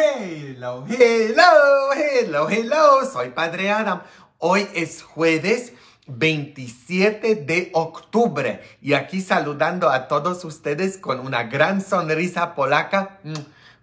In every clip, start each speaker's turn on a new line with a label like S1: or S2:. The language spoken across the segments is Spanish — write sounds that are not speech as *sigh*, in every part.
S1: Hello, hello, hello, hello. Soy Padre Adam. Hoy es jueves 27 de octubre y aquí saludando a todos ustedes con una gran sonrisa polaca. Mm,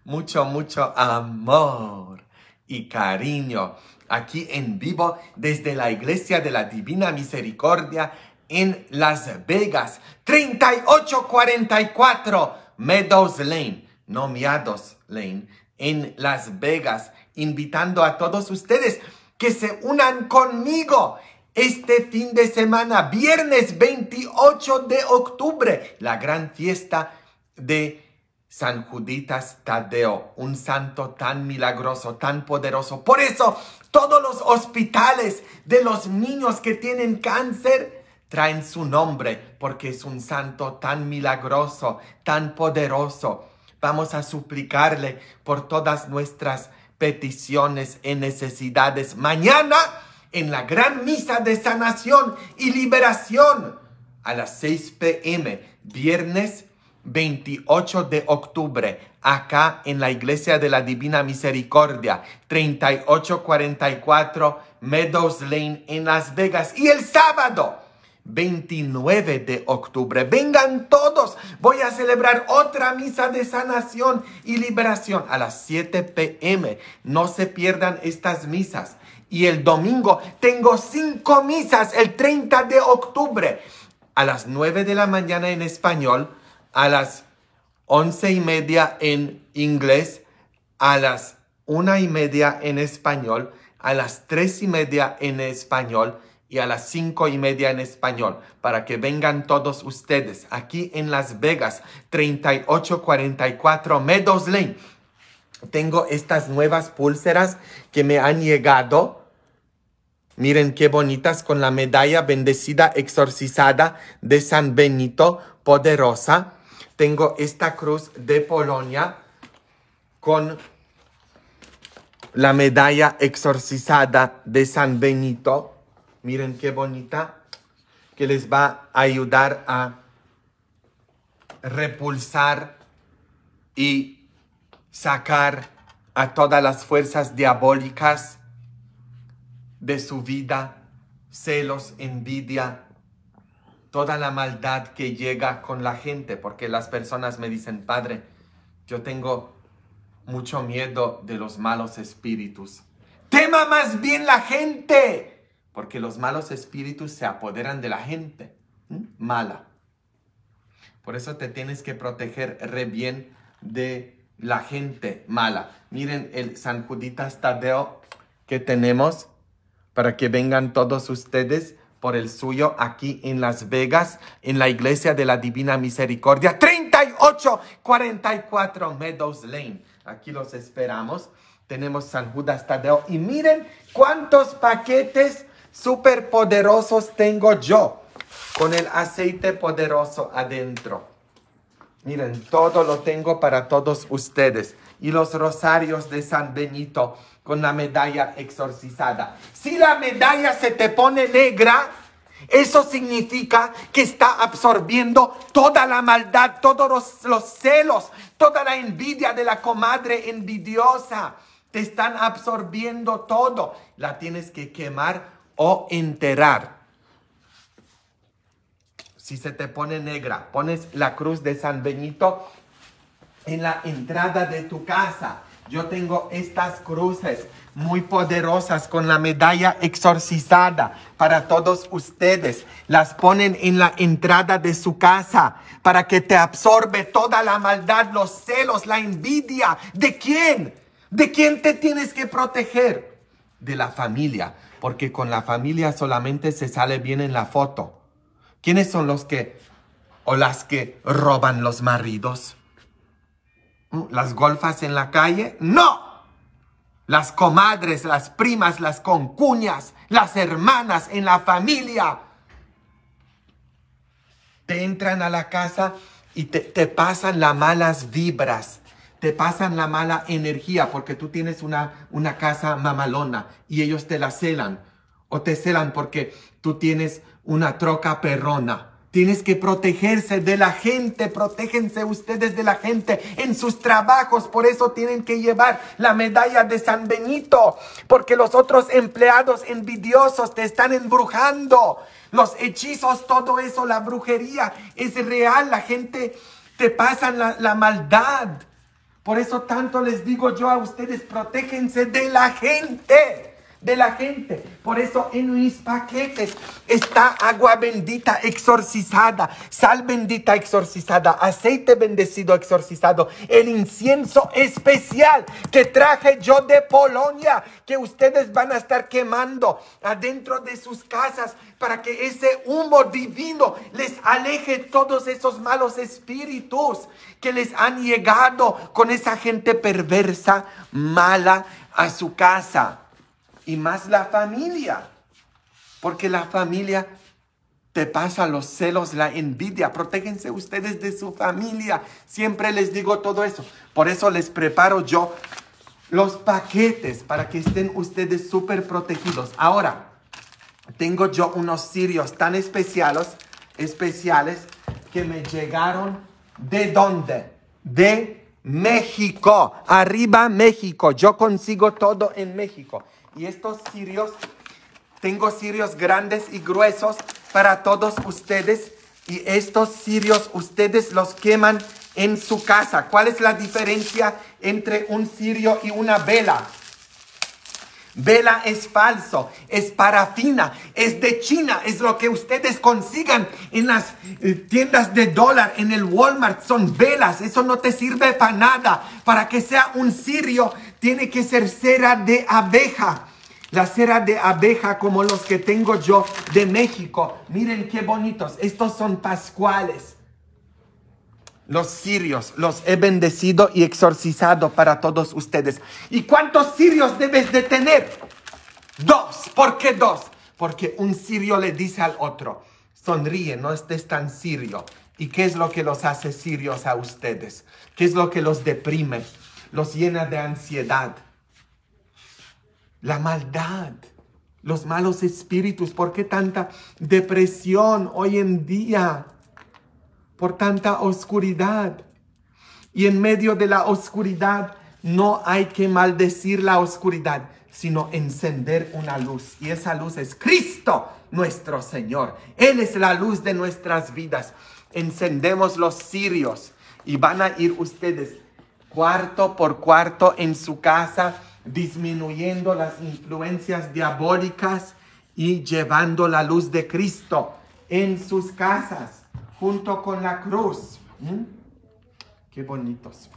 S1: mucho, mucho amor y cariño. Aquí en vivo desde la Iglesia de la Divina Misericordia en Las Vegas. 3844 Meadows Lane. No Meadows Lane en Las Vegas, invitando a todos ustedes que se unan conmigo este fin de semana, viernes 28 de octubre, la gran fiesta de San Juditas Tadeo, un santo tan milagroso, tan poderoso. Por eso, todos los hospitales de los niños que tienen cáncer traen su nombre, porque es un santo tan milagroso, tan poderoso Vamos a suplicarle por todas nuestras peticiones y necesidades. Mañana, en la gran misa de sanación y liberación, a las 6 pm, viernes 28 de octubre, acá en la Iglesia de la Divina Misericordia, 3844 Meadows Lane en Las Vegas. Y el sábado, 29 de octubre. Vengan todos, voy a celebrar otra misa de sanación y liberación a las 7 pm. No se pierdan estas misas. Y el domingo tengo cinco misas el 30 de octubre a las 9 de la mañana en español, a las 11 y media en inglés, a las 1 y media en español, a las 3 y media en español y a las cinco y media en español para que vengan todos ustedes aquí en Las Vegas, 3844 Meadows Lane. Tengo estas nuevas pulseras que me han llegado. Miren qué bonitas con la medalla bendecida exorcizada de San Benito poderosa. Tengo esta cruz de Polonia con la medalla exorcizada de San Benito Miren qué bonita, que les va a ayudar a repulsar y sacar a todas las fuerzas diabólicas de su vida, celos, envidia, toda la maldad que llega con la gente, porque las personas me dicen, Padre, yo tengo mucho miedo de los malos espíritus. Tema más bien la gente porque los malos espíritus se apoderan de la gente mala. Por eso te tienes que proteger re bien de la gente mala. Miren el San Juditas Tadeo que tenemos para que vengan todos ustedes por el suyo aquí en Las Vegas, en la Iglesia de la Divina Misericordia, 3844 Meadows Lane. Aquí los esperamos. Tenemos San Judas Tadeo. Y miren cuántos paquetes Superpoderosos tengo yo con el aceite poderoso adentro. Miren, todo lo tengo para todos ustedes. Y los rosarios de San Benito con la medalla exorcizada. Si la medalla se te pone negra, eso significa que está absorbiendo toda la maldad, todos los, los celos, toda la envidia de la comadre envidiosa. Te están absorbiendo todo. La tienes que quemar o enterar. Si se te pone negra, pones la cruz de San Benito en la entrada de tu casa. Yo tengo estas cruces muy poderosas con la medalla exorcizada para todos ustedes. Las ponen en la entrada de su casa para que te absorbe toda la maldad, los celos, la envidia. ¿De quién? ¿De quién te tienes que proteger? De la familia porque con la familia solamente se sale bien en la foto. ¿Quiénes son los que o las que roban los maridos? ¿Mm? ¿Las golfas en la calle? ¡No! Las comadres, las primas, las concuñas, las hermanas en la familia. Te entran a la casa y te, te pasan las malas vibras te pasan la mala energía porque tú tienes una, una casa mamalona y ellos te la celan o te celan porque tú tienes una troca perrona. Tienes que protegerse de la gente, protéjense ustedes de la gente en sus trabajos, por eso tienen que llevar la medalla de San Benito, porque los otros empleados envidiosos te están embrujando. Los hechizos, todo eso, la brujería es real, la gente te pasa la maldad. Por eso tanto les digo yo a ustedes, protéjense de la gente de la gente. Por eso en mis paquetes está agua bendita exorcizada, sal bendita exorcizada, aceite bendecido exorcizado, el incienso especial que traje yo de Polonia, que ustedes van a estar quemando adentro de sus casas para que ese humo divino les aleje todos esos malos espíritus que les han llegado con esa gente perversa, mala a su casa y más la familia. Porque la familia te pasa los celos, la envidia. Protégense ustedes de su familia. Siempre les digo todo eso. Por eso les preparo yo los paquetes para que estén ustedes súper protegidos. Ahora, tengo yo unos sirios tan especiales, especiales que me llegaron de dónde? De México. Arriba México. Yo consigo todo en México. Y estos cirios, tengo cirios grandes y gruesos para todos ustedes. Y estos cirios ustedes los queman en su casa. ¿Cuál es la diferencia entre un cirio y una vela? Vela es falso, es parafina, es de China, es lo que ustedes consigan en las eh, tiendas de dólar, en el Walmart, son velas, eso no te sirve para nada. Para que sea un cirio, tiene que ser cera de abeja. La cera de abeja como los que tengo yo de México. Miren qué bonitos. Estos son pascuales. Los sirios los he bendecido y exorcizado para todos ustedes. ¿Y cuántos sirios debes de tener? Dos. ¿Por qué dos? Porque un sirio le dice al otro, sonríe, no estés tan sirio. ¿Y qué es lo que los hace sirios a ustedes? ¿Qué es lo que los deprime? los llena de ansiedad. La maldad, los malos espíritus, ¿por qué tanta depresión hoy en día? Por tanta oscuridad. Y en medio de la oscuridad no hay que maldecir la oscuridad, sino encender una luz. Y esa luz es Cristo, nuestro Señor. Él es la luz de nuestras vidas. Encendemos los cirios y van a ir ustedes cuarto por cuarto en su casa, disminuyendo las influencias diabólicas y llevando la luz de Cristo en sus casas, junto con la cruz. ¿Mm? Qué bonitos.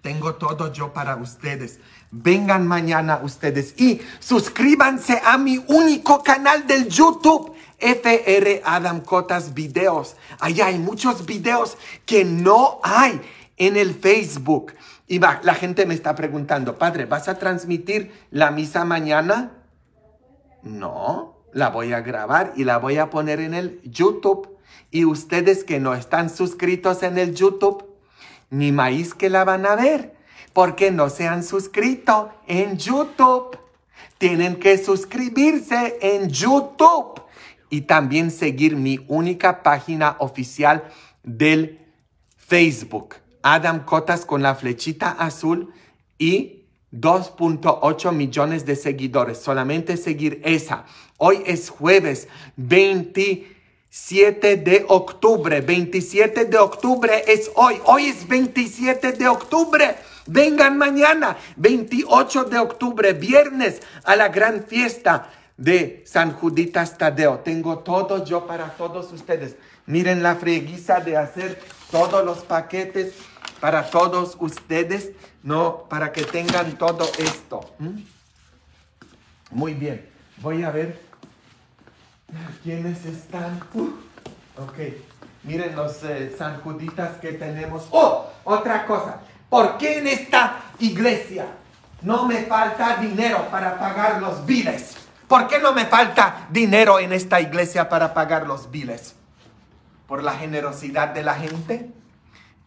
S1: Tengo todo yo para ustedes. Vengan mañana ustedes y suscríbanse a mi único canal del YouTube. FR Adam Cotas Videos. Allá hay muchos videos que no hay en el Facebook. Y va, la gente me está preguntando, padre, ¿vas a transmitir la misa mañana? No, la voy a grabar y la voy a poner en el YouTube. Y ustedes que no están suscritos en el YouTube, ni maíz que la van a ver, porque no se han suscrito en YouTube. Tienen que suscribirse en YouTube y también seguir mi única página oficial del Facebook. Adam Cotas con la flechita azul y 2.8 millones de seguidores. Solamente seguir esa. Hoy es jueves 27 de octubre. 27 de octubre es hoy. Hoy es 27 de octubre. Vengan mañana, 28 de octubre, viernes, a la gran fiesta de San Juditas Tadeo. Tengo todo yo para todos ustedes. Miren la freguiza de hacer todos los paquetes para todos ustedes, no para que tengan todo esto. ¿Mm? Muy bien, voy a ver quiénes están. Uh, ok, miren los sanjuditas eh, que tenemos. Oh, otra cosa, ¿por qué en esta iglesia no me falta dinero para pagar los biles? ¿Por qué no me falta dinero en esta iglesia para pagar los biles? ¿Por la generosidad de la gente?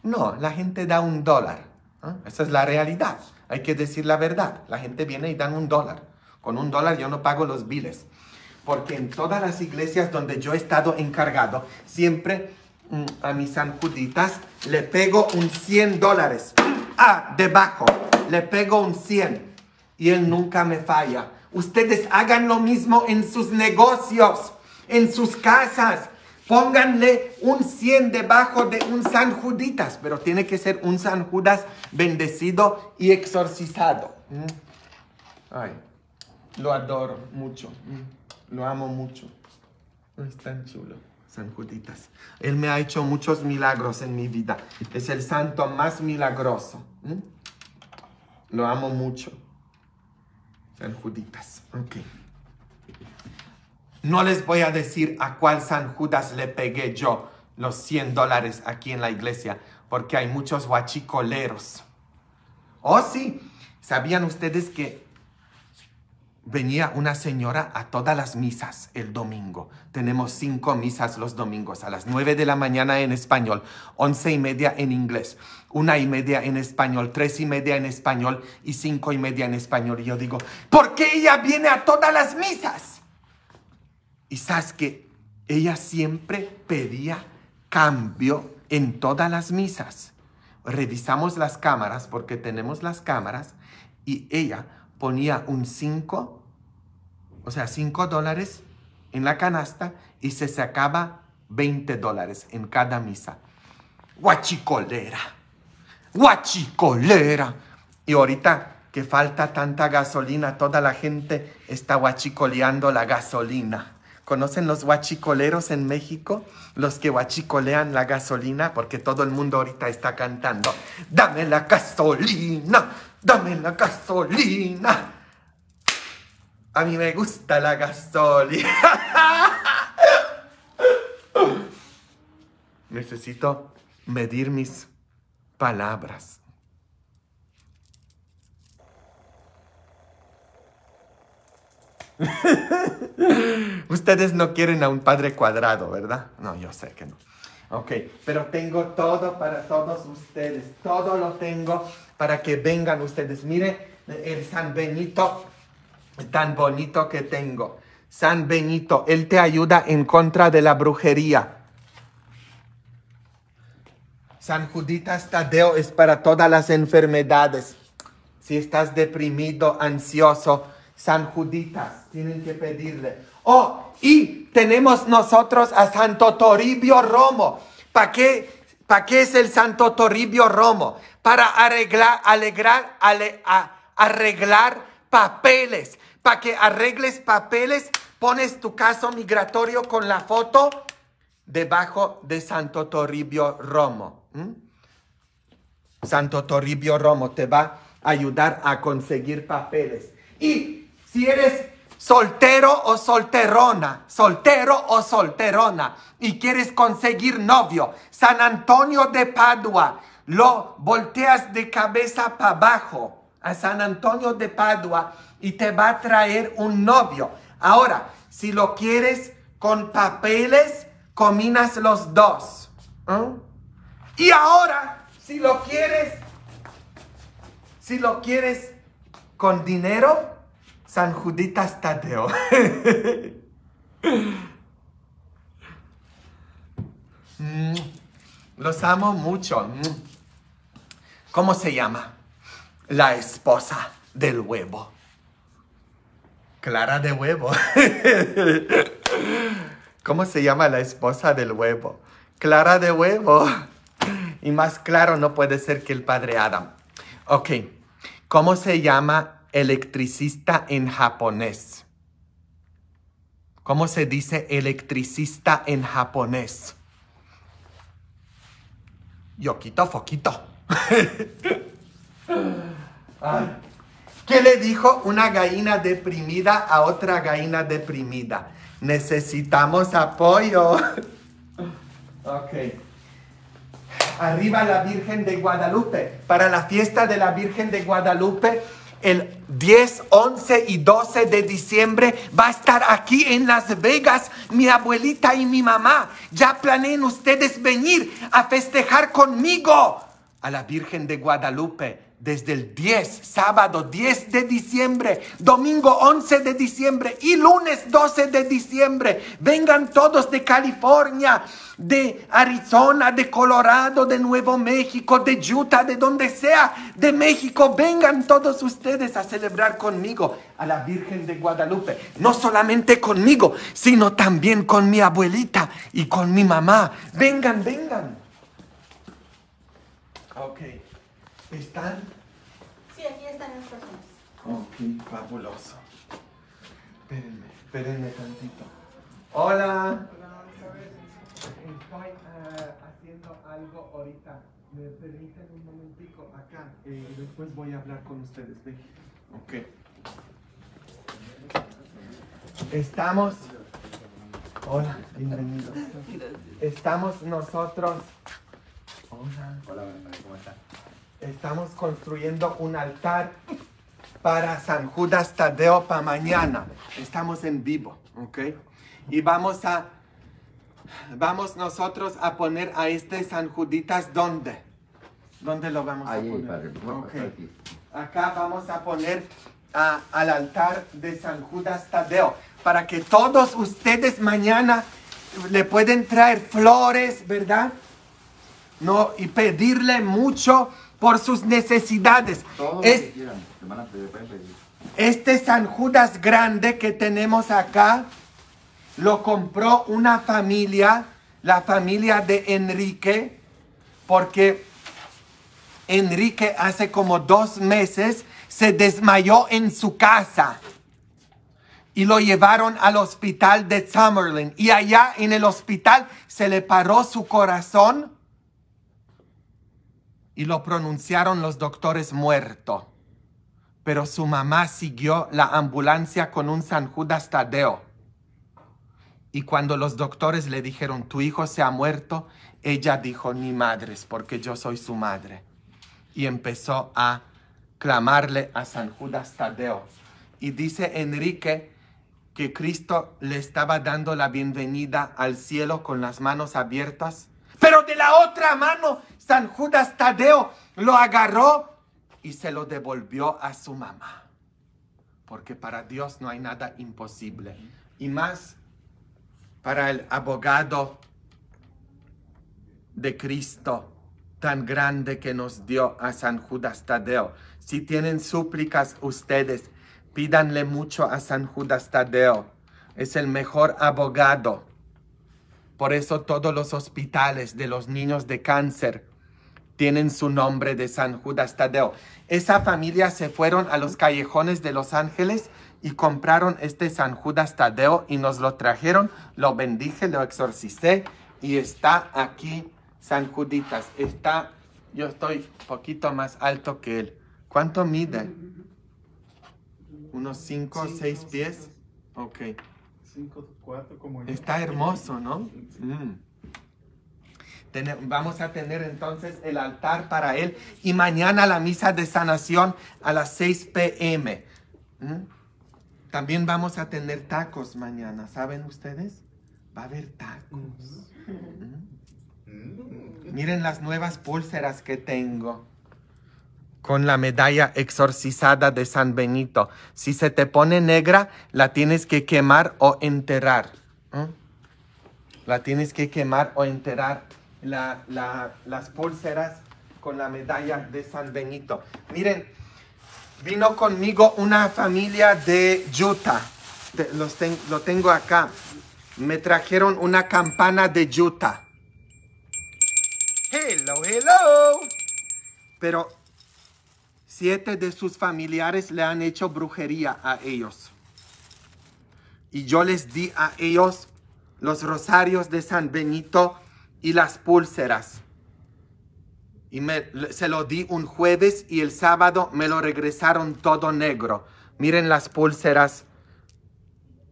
S1: No, la gente da un dólar. ¿ah? Esa es la realidad. Hay que decir la verdad. La gente viene y dan un dólar. Con un dólar yo no pago los biles. Porque en todas las iglesias donde yo he estado encargado, siempre mm, a mis sanjuditas le pego un 100 dólares. *clears throat* Ah, debajo. Le pego un 100. Y él nunca me falla. Ustedes hagan lo mismo en sus negocios, en sus casas Pónganle un 100 debajo de un San Juditas, pero tiene que ser un San Judas bendecido y exorcizado. Mm. Ay, lo adoro mucho. Mm. Lo amo mucho. Es tan chulo. San Juditas. Él me ha hecho muchos milagros en mi vida. Es el santo más milagroso. Mm. Lo amo mucho. San Juditas. No les voy a decir a cuál San Judas le pegué yo los 100 dólares aquí en la iglesia, porque hay muchos guachicoleros. Oh, sí, ¿sabían ustedes que venía una señora a todas las misas el domingo? Tenemos cinco misas los domingos, a las nueve de la mañana en español, once y media en inglés, una y media en español, tres y media en español y cinco y media en español. Y yo digo, ¿por qué ella viene a todas las misas? Y sabes que ella siempre pedía cambio en todas las misas. Revisamos las cámaras porque tenemos las cámaras y ella ponía un 5, o sea, 5 dólares en la canasta y se sacaba 20 dólares en cada misa. Guachicolera, guachicolera. Y ahorita que falta tanta gasolina, toda la gente está guachicoleando la gasolina. ¿Conocen los guachicoleros en México? Los que guachicolean la gasolina, porque todo el mundo ahorita está cantando, dame la gasolina, dame la gasolina. A mí me gusta la gasolina. *laughs* Necesito medir mis palabras. *laughs* Ustedes no quieren a un padre cuadrado, ¿verdad? No, yo sé que no. Ok, pero tengo todo para todos ustedes. Todo lo tengo para que vengan ustedes. Mire el San Benito tan bonito que tengo. San Benito, él te ayuda en contra de la brujería. San Juditas Tadeo es para todas las enfermedades. Si estás deprimido, ansioso, San Juditas, tienen que pedirle. Oh, y tenemos nosotros a Santo Toribio Romo. ¿Para qué, pa qué es el Santo Toribio Romo? Para arreglar, alegrar, arreglar papeles. Para que arregles papeles, pones tu caso migratorio con la foto debajo de Santo Toribio Romo. Santo Toribio Romo te va a ayudar a conseguir papeles. Y si eres soltero o solterona, soltero o solterona y quieres conseguir novio, San Antonio de Padua, lo volteas de cabeza para abajo a San Antonio de Padua y te va a traer un novio. Ahora, si lo quieres con papeles, combinas los dos. ¿eh? Y ahora, si lo quieres, si lo quieres con dinero, San Juditas *laughs* Tadeo. Los amo mucho. ¿Cómo se llama? La esposa del huevo. Clara de huevo. *laughs* ¿Cómo se llama la esposa del huevo? Clara de huevo. Y más claro no puede ser que el padre Adam. Ok. ¿Cómo se llama electricista en japonés? ¿Cómo se dice electricista en japonés? Yoquito Foquito. *laughs* ¿Qué le dijo una gallina deprimida a otra gallina deprimida? Necesitamos apoyo. *laughs* ok. Arriba la Virgen de Guadalupe. Para la fiesta de la Virgen de Guadalupe el 10, 11 y 12 de diciembre va a estar aquí en Las Vegas mi abuelita y mi mamá. Ya planeen ustedes venir a festejar conmigo a la Virgen de Guadalupe desde el 10, sábado 10 de diciembre, domingo 11 de diciembre y lunes 12 de diciembre. Vengan todos de California, de Arizona, de Colorado, de Nuevo México, de Utah, de donde sea, de México. Vengan todos ustedes a celebrar conmigo a la Virgen de Guadalupe. No solamente conmigo, sino también con mi abuelita y con mi mamá. Vengan, vengan. Ok. ¿Están? Sí, aquí están las personas. Ok, fabuloso. Espérenme, espérenme tantito. Hola. Hola, Estoy eh, haciendo algo ahorita. Me permiten un momentico acá. Eh, después voy a hablar con ustedes. Ok. Estamos. Hola, bienvenidos. Estamos nosotros. Hola. Hola, ¿cómo están? Estamos construyendo un altar para San Judas Tadeo para mañana. Estamos en vivo, ¿ok? Y vamos a, vamos nosotros a poner a este San Juditas dónde? ¿Dónde lo vamos a poner? Padre, okay. Acá vamos a poner al altar de San Judas Tadeo para que todos ustedes mañana le pueden traer flores, ¿verdad? No, y pedirle mucho por sus necesidades. Este San Judas grande que tenemos acá lo compró una familia, la familia de Enrique, porque Enrique hace como dos meses se desmayó en su casa y lo llevaron al hospital de Summerlin. Y allá en el hospital se le paró su corazón y lo pronunciaron los doctores muerto. Pero su mamá siguió la ambulancia con un San Judas Tadeo. Y cuando los doctores le dijeron, tu hijo se ha muerto, ella dijo, ni madres, porque yo soy su madre. Y empezó a clamarle a San Judas Tadeo. Y dice Enrique que Cristo le estaba dando la bienvenida al cielo con las manos abiertas, pero de la otra mano San Judas Tadeo lo agarró y se lo devolvió a su mamá. Porque para Dios no hay nada imposible. Y más para el abogado de Cristo tan grande que nos dio a San Judas Tadeo. Si tienen súplicas ustedes, pídanle mucho a San Judas Tadeo. Es el mejor abogado. Por eso todos los hospitales de los niños de cáncer tienen su nombre de San Judas Tadeo. Esa familia se fueron a los callejones de Los Ángeles y compraron este San Judas Tadeo y nos lo trajeron, lo bendije, lo exorcicé y está aquí San Juditas. Está, yo estoy poquito más alto que él. ¿Cuánto mide? ¿Unos cinco o 6 pies? Ok. 5, 4 como Está hermoso, ¿no? Sí. Mm vamos a tener entonces el altar para él y mañana la misa de sanación a las 6 pm. ¿Mm? También vamos a tener tacos mañana, ¿saben ustedes? Va a haber tacos. ¿Mm? Miren las nuevas pulseras que tengo con la medalla exorcizada de San Benito. Si se te pone negra, la tienes que quemar o enterrar. ¿Mm? La tienes que quemar o enterrar las pulseras con la medalla de San Benito. Miren, vino conmigo una familia de Yuta. lo tengo acá. Me trajeron una campana de Yuta. Hello, hello. Pero siete de sus familiares le han hecho brujería a ellos. Y yo les di a ellos los rosarios de San Benito y las pulseras. Y se lo di un jueves y el sábado me lo regresaron todo negro. Miren las pulseras,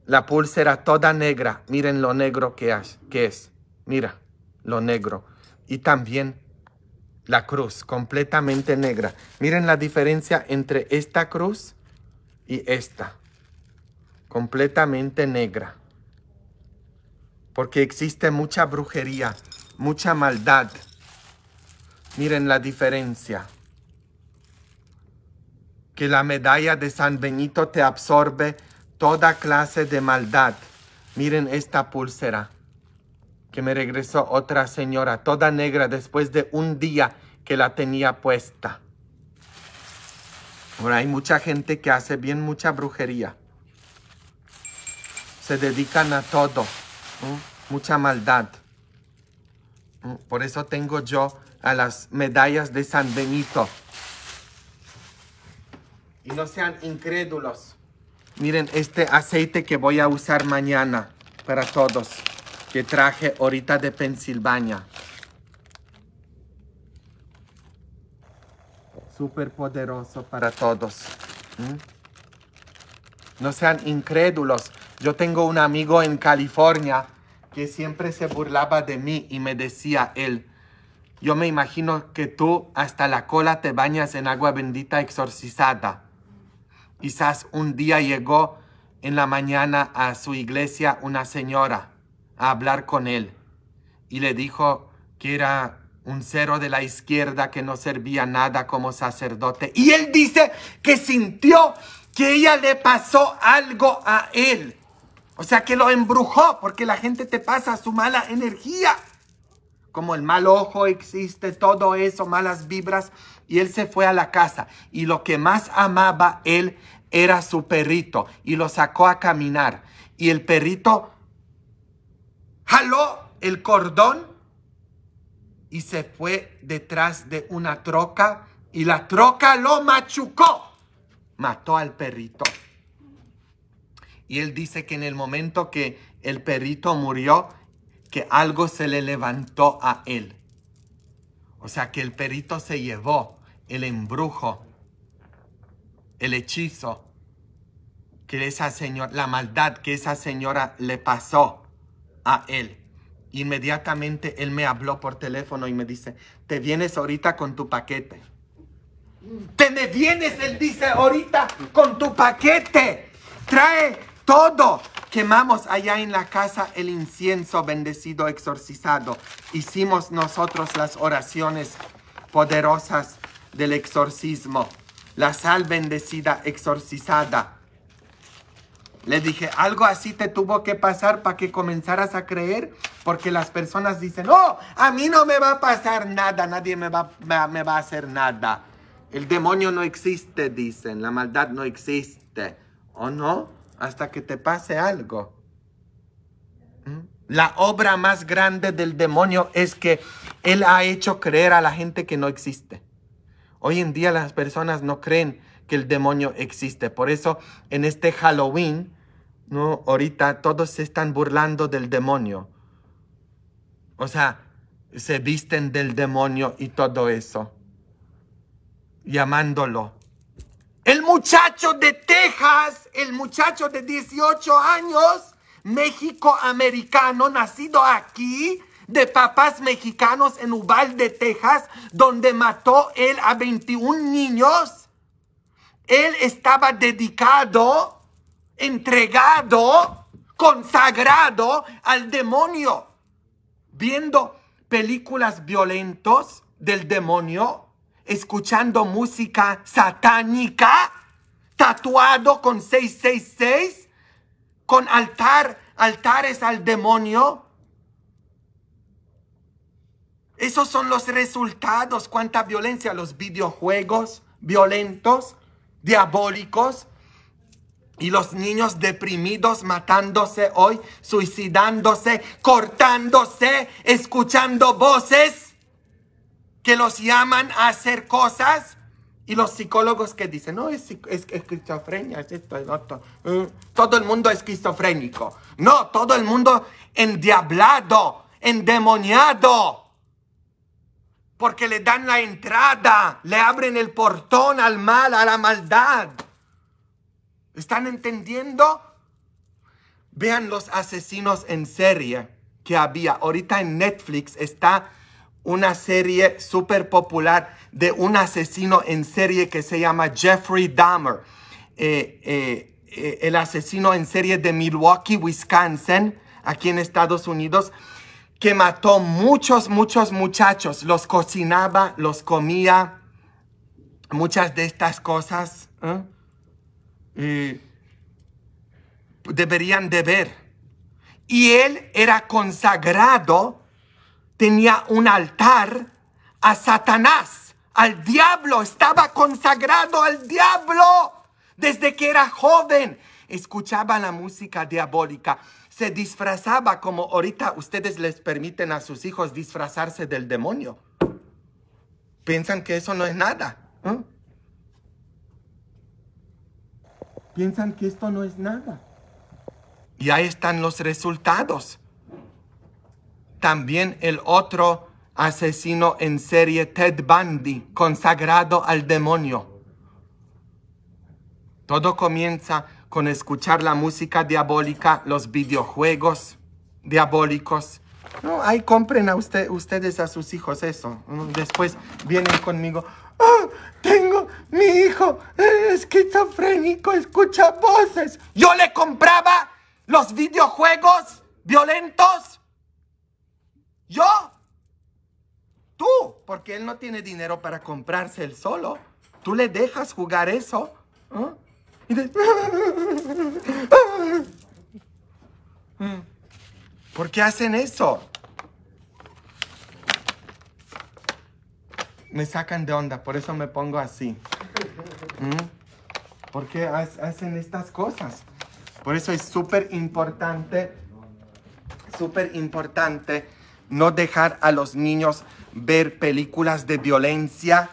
S1: la pulsera toda negra. Miren lo negro que, que es. Mira, lo negro. Y también la cruz completamente negra. Miren la diferencia entre esta cruz y esta. Completamente negra. Porque existe mucha brujería mucha maldad. Miren la diferencia. Que la medalla de San Benito te absorbe toda clase de maldad. Miren esta pulsera que me regresó otra señora, toda negra, después de un día que la tenía puesta. Ahora hay mucha gente que hace bien mucha brujería. Se dedican a todo, mucha maldad. Por eso tengo yo a las medallas de San Benito. Y no sean incrédulos. Miren este aceite que voy a usar mañana para todos. Que traje ahorita de Pensilvania. Súper poderoso para todos. No sean incrédulos. Yo tengo un amigo en California que siempre se burlaba de mí y me decía él, yo me imagino que tú hasta la cola te bañas en agua bendita exorcizada. Quizás un día llegó en la mañana a su iglesia una señora a hablar con él y le dijo que era un cero de la izquierda que no servía nada como sacerdote. Y él dice que sintió que ella le pasó algo a él. O sea que lo embrujó porque la gente te pasa su mala energía. Como el mal ojo existe, todo eso, malas vibras. Y él se fue a la casa. Y lo que más amaba él era su perrito. Y lo sacó a caminar. Y el perrito jaló el cordón y se fue detrás de una troca. Y la troca lo machucó. Mató al perrito. Y él dice que en el momento que el perrito murió, que algo se le levantó a él. O sea, que el perrito se llevó el embrujo, el hechizo que esa señora, la maldad que esa señora le pasó a él. Inmediatamente él me habló por teléfono y me dice, te vienes ahorita con tu paquete. Te me vienes, él dice, ahorita con tu paquete. Trae todo quemamos allá en la casa el incienso bendecido, exorcizado. Hicimos nosotros las oraciones poderosas del exorcismo. La sal bendecida, exorcizada. Le dije, algo así te tuvo que pasar para que comenzaras a creer, porque las personas dicen, no, oh, a mí no me va a pasar nada, nadie me va, me va a hacer nada. El demonio no existe, dicen, la maldad no existe. ¿O no? hasta que te pase algo. ¿Mm? La obra más grande del demonio es que él ha hecho creer a la gente que no existe. Hoy en día las personas no creen que el demonio existe. Por eso en este Halloween, ¿no? ahorita todos se están burlando del demonio. O sea, se visten del demonio y todo eso, llamándolo el muchacho de Texas, el muchacho de 18 años, México-americano, nacido aquí, de papás mexicanos en Uvalde, Texas, donde mató él a 21 niños. Él estaba dedicado, entregado, consagrado al demonio, viendo películas violentos del demonio escuchando música satánica, tatuado con 666, con altar, altares al demonio. Esos son los resultados. Cuánta violencia, los videojuegos violentos, diabólicos. Y los niños deprimidos, matándose hoy, suicidándose, cortándose, escuchando voces que los llaman a hacer cosas y los psicólogos que dicen, no, es, esquizofrenia, es esto, es otro. Mm, todo el mundo es esquizofrénico. No, todo el mundo endiablado, endemoniado. Porque le dan la entrada, le abren el portón al mal, a la maldad. ¿Están entendiendo? Vean los asesinos en serie que había. Ahorita en Netflix está una serie súper popular de un asesino en serie que se llama Jeffrey Dahmer. Eh, eh, eh, el asesino en serie de Milwaukee, Wisconsin, aquí en Estados Unidos, que mató muchos, muchos muchachos. Los cocinaba, los comía, muchas de estas cosas. deberían de ver. Y él era consagrado tenía un altar a Satanás, al diablo, estaba consagrado al diablo desde que era joven. Escuchaba la música diabólica, se disfrazaba como ahorita ustedes les permiten a sus hijos disfrazarse del demonio. Piensan que eso no es nada. ¿eh? Piensan que esto no es nada. Y ahí están los resultados también el otro asesino en serie Ted Bundy, consagrado al demonio. Todo comienza con escuchar la música diabólica, los videojuegos diabólicos. No, ahí compren a ustedes a sus hijos eso. Mm, después vienen conmigo. Ah, tengo mi hijo esquizofrénico, escucha voces. Yo le compraba los videojuegos violentos ¿Yo? Tú, porque él no tiene dinero para comprarse él solo. Tú le dejas jugar eso. Mm. ¿Por qué hacen eso? Me sacan de onda, por eso me pongo así. Mm. ¿Por qué hacen estas cosas? Por eso es súper importante, súper importante no dejar a los niños ver películas de violencia,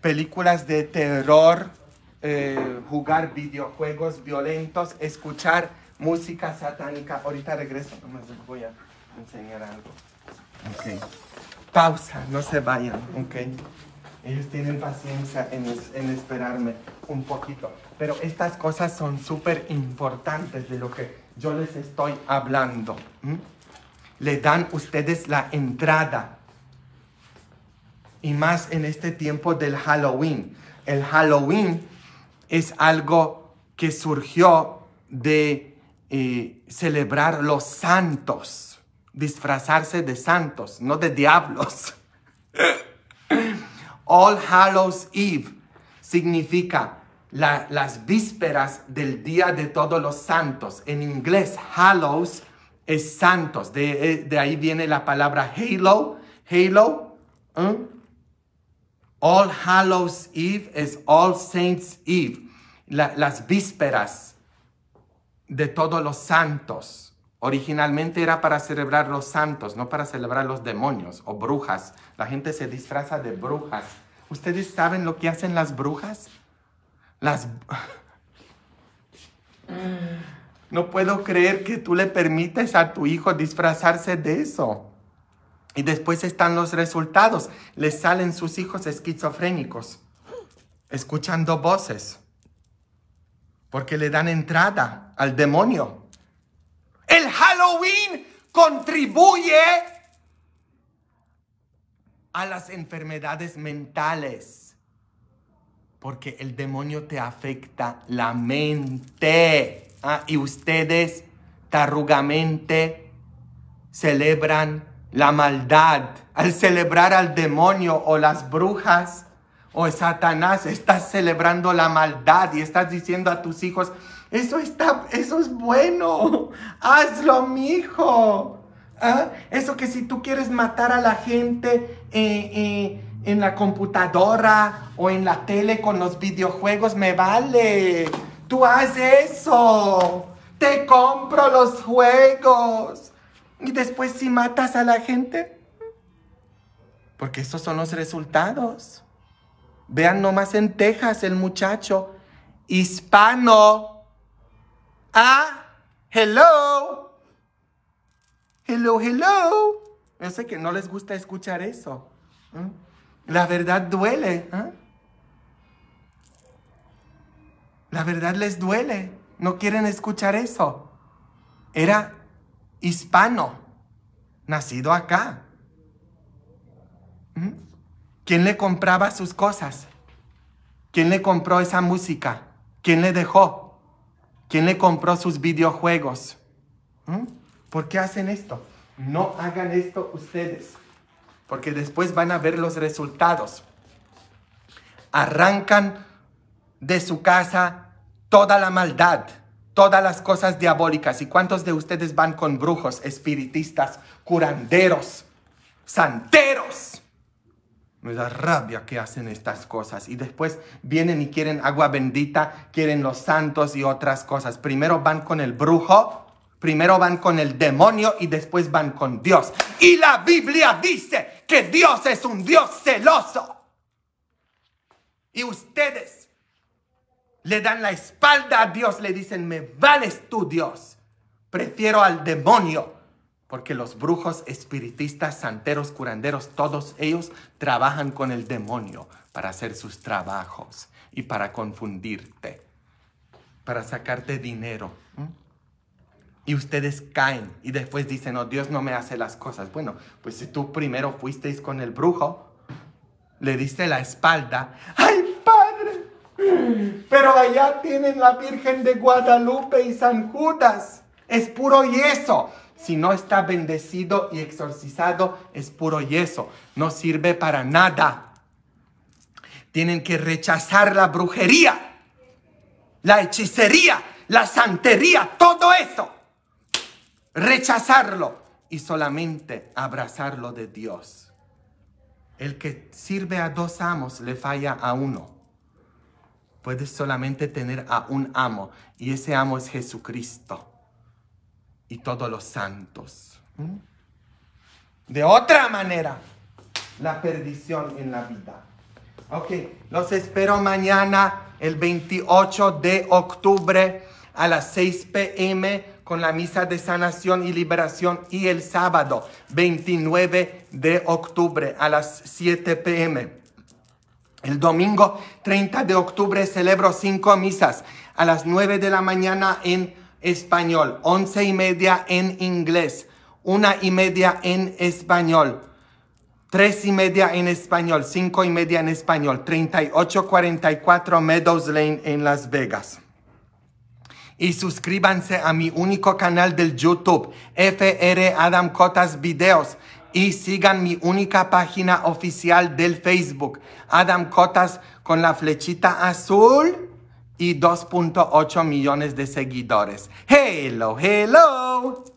S1: películas de terror, eh, jugar videojuegos violentos, escuchar música satánica. Ahorita regreso, me voy a enseñar algo. Okay. Pausa, no se vayan, okay. Ellos tienen paciencia en, esperarme un poquito. Pero estas cosas son súper importantes de lo que yo les estoy hablando le dan ustedes la entrada. Y más en este tiempo del Halloween. El Halloween es algo que surgió de eh, celebrar los santos, disfrazarse de santos, no de diablos. *laughs* All Hallows Eve significa las vísperas del Día de Todos los Santos. En inglés, Hallows es santos. Eh, de, ahí viene la palabra halo. Halo. All Hallows Eve es All Saints Eve. las vísperas de todos los santos. Originalmente era para celebrar los santos, no para celebrar los demonios o brujas. La gente se disfraza de brujas. ¿Ustedes saben lo que hacen las brujas? Las... *laughs* No puedo creer que tú le permites a tu hijo disfrazarse de eso. Y después están los resultados. Les salen sus hijos esquizofrénicos, escuchando voces, porque le dan entrada al demonio. El Halloween contribuye a las enfermedades mentales, porque el demonio te afecta la mente. Ah, y ustedes tarrugamente celebran la maldad. Al celebrar al demonio o las brujas o Satanás, estás celebrando la maldad y estás diciendo a tus hijos, eso está, eso es bueno, hazlo, mi hijo. Ah, eso que si tú quieres matar a la gente eh, eh, en la computadora o en la tele con los videojuegos, me vale. Tú haz eso. Te compro los juegos. Y después si matas a la gente. Porque esos son los resultados. Vean nomás en Texas el muchacho hispano. Ah, hello. Hello, hello. Yo sé que no les gusta escuchar eso. ¿eh? La verdad duele. ¿eh? La verdad les duele, no quieren escuchar eso. Era hispano, nacido acá. ¿Mm? ¿Quién le compraba sus cosas? ¿Quién le compró esa música? ¿Quién le dejó? ¿Quién le compró sus videojuegos? ¿Mm? ¿Por qué hacen esto? No hagan esto ustedes, porque después van a ver los resultados. Arrancan de su casa toda la maldad, todas las cosas diabólicas. ¿Y cuántos de ustedes van con brujos, espiritistas, curanderos, santeros? Me da rabia que hacen estas cosas. Y después vienen y quieren agua bendita, quieren los santos y otras cosas. Primero van con el brujo, primero van con el demonio y después van con Dios. Y la Biblia dice que Dios es un Dios celoso. Y ustedes le dan la espalda a Dios, le dicen, me vales tú Dios, prefiero al demonio. Porque los brujos, espiritistas, santeros, curanderos, todos ellos trabajan con el demonio para hacer sus trabajos y para confundirte, para sacarte dinero. Y ustedes caen y después dicen, no, oh, Dios no me hace las cosas. Bueno, pues si tú primero fuisteis con el brujo, le diste la espalda, ¡ay, padre! Pero allá tienen la Virgen de Guadalupe y San Judas. Es puro yeso. Si no está bendecido y exorcizado, es puro yeso. No sirve para nada. Tienen que rechazar la brujería, la hechicería, la santería, todo eso. Rechazarlo y solamente abrazarlo de Dios. El que sirve a dos amos le falla a uno. Puedes solamente tener a un amo y ese amo es Jesucristo y todos los santos. De otra manera, la perdición en la vida. Ok, los espero mañana, el 28 de octubre, a las 6 pm, con la misa de sanación y liberación, y el sábado, 29 de octubre, a las 7 pm el domingo 30 de octubre celebro cinco misas a las 9 de la mañana en español, once y media en inglés, una y media en español, tres y media en español, cinco y media en español, 3844 Meadows Lane en Las Vegas. Y suscríbanse a mi único canal del YouTube, FR Adam Cotas Videos y sigan mi única página oficial del Facebook, Adam Cotas con la flechita azul y 2.8 millones de seguidores. Hello, hello.